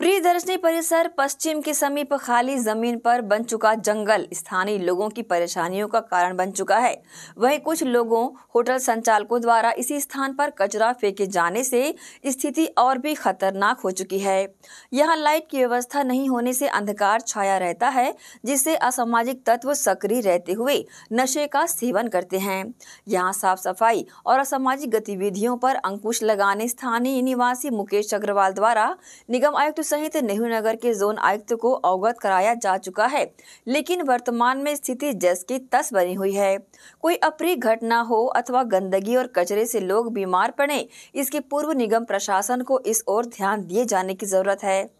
प्रियदर्शनी परिसर पश्चिम के समीप खाली जमीन पर बन चुका जंगल स्थानीय लोगों की परेशानियों का कारण बन चुका है वहीं कुछ लोगों होटल संचालकों द्वारा इसी स्थान पर कचरा फेंके जाने से स्थिति और भी खतरनाक हो चुकी है यहां लाइट की व्यवस्था नहीं होने से अंधकार छाया रहता है जिससे असामाजिक तत्व सक्रिय रहते हुए नशे का सेवन करते हैं यहाँ साफ सफाई और असामाजिक गतिविधियों पर अंकुश लगाने स्थानीय निवासी मुकेश अग्रवाल द्वारा निगम आयुक्त सहित नेहरू नगर के जोन आयुक्त को अवगत कराया जा चुका है लेकिन वर्तमान में स्थिति जस की तस बनी हुई है कोई अप्रिय घटना हो अथवा गंदगी और कचरे से लोग बीमार पड़े इसके पूर्व निगम प्रशासन को इस ओर ध्यान दिए जाने की जरूरत है